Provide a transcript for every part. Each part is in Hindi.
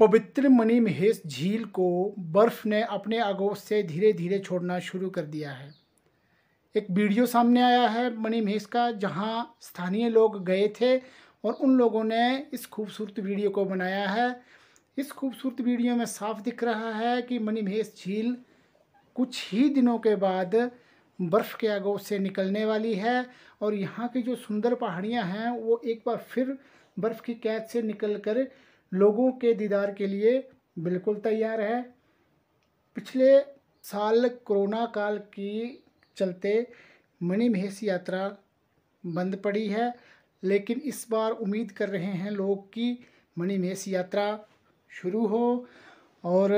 पवित्र मणि महेश झील को बर्फ़ ने अपने आगोश से धीरे धीरे छोड़ना शुरू कर दिया है एक वीडियो सामने आया है मणि महेश का जहां स्थानीय लोग गए थे और उन लोगों ने इस खूबसूरत वीडियो को बनाया है इस खूबसूरत वीडियो में साफ दिख रहा है कि मणि महेश झील कुछ ही दिनों के बाद बर्फ़ के आगोश से निकलने वाली है और यहाँ की जो सुंदर पहाड़ियाँ हैं वो एक बार फिर बर्फ़ की कैद से निकल कर लोगों के दीदार के लिए बिल्कुल तैयार है पिछले साल कोरोना काल की चलते मणि महेश यात्रा बंद पड़ी है लेकिन इस बार उम्मीद कर रहे हैं लोग कि मणि महेश यात्रा शुरू हो और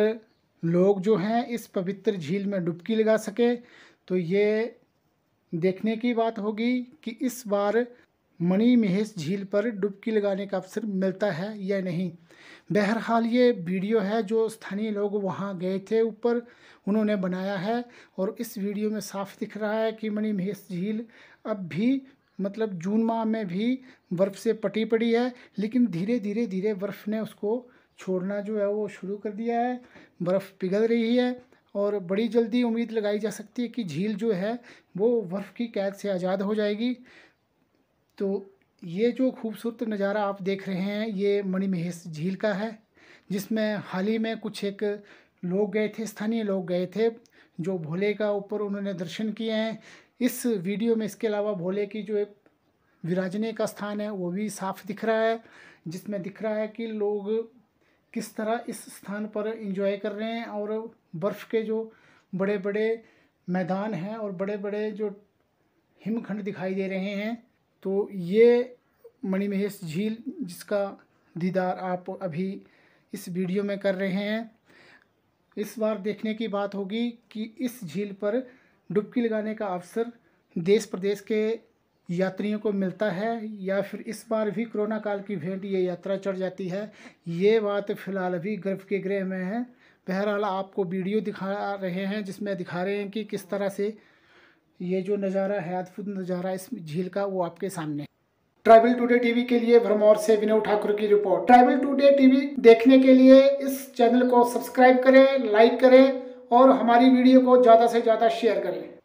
लोग जो हैं इस पवित्र झील में डुबकी लगा सके तो ये देखने की बात होगी कि इस बार मणि महेश झील पर डुबकी लगाने का अवसर मिलता है या नहीं बहरहाल ये वीडियो है जो स्थानीय लोग वहाँ गए थे ऊपर उन्होंने बनाया है और इस वीडियो में साफ दिख रहा है कि मणि महेश झील अब भी मतलब जून माह में भी बर्फ़ से पटी पड़ी है लेकिन धीरे धीरे धीरे बर्फ़ ने उसको छोड़ना जो है वो शुरू कर दिया है बर्फ़ पिघल रही है और बड़ी जल्दी उम्मीद लगाई जा सकती है कि झील जो है वो बर्फ़ की कैद से आज़ाद हो जाएगी तो ये जो खूबसूरत नज़ारा आप देख रहे हैं ये मणि महेश झील का है जिसमें हाल ही में कुछ एक लोग गए थे स्थानीय लोग गए थे जो भोले का ऊपर उन्होंने दर्शन किए हैं इस वीडियो में इसके अलावा भोले की जो एक विराजने का स्थान है वो भी साफ दिख रहा है जिसमें दिख रहा है कि लोग किस तरह इस स्थान पर इंजॉय कर रहे हैं और बर्फ़ के जो बड़े बड़े मैदान हैं और बड़े बड़े जो हिमखंड दिखाई दे रहे हैं तो ये मणिमहेश झील जिसका दीदार आप अभी इस वीडियो में कर रहे हैं इस बार देखने की बात होगी कि इस झील पर डुबकी लगाने का अवसर देश प्रदेश के यात्रियों को मिलता है या फिर इस बार भी कोरोना काल की भेंट ये यात्रा चढ़ जाती है ये बात फिलहाल अभी गर्भ के गृह में है बहरहाल आपको वीडियो दिखा रहे हैं जिसमें दिखा रहे हैं कि किस तरह से ये जो नज़ारा है अद्भुत नज़ारा इस झील का वो आपके सामने ट्राइबल टुडे टीवी के लिए भरमौर से विनय ठाकुर की रिपोर्ट ट्राइबल टुडे टीवी देखने के लिए इस चैनल को सब्सक्राइब करें लाइक करें और हमारी वीडियो को ज़्यादा से ज़्यादा शेयर करें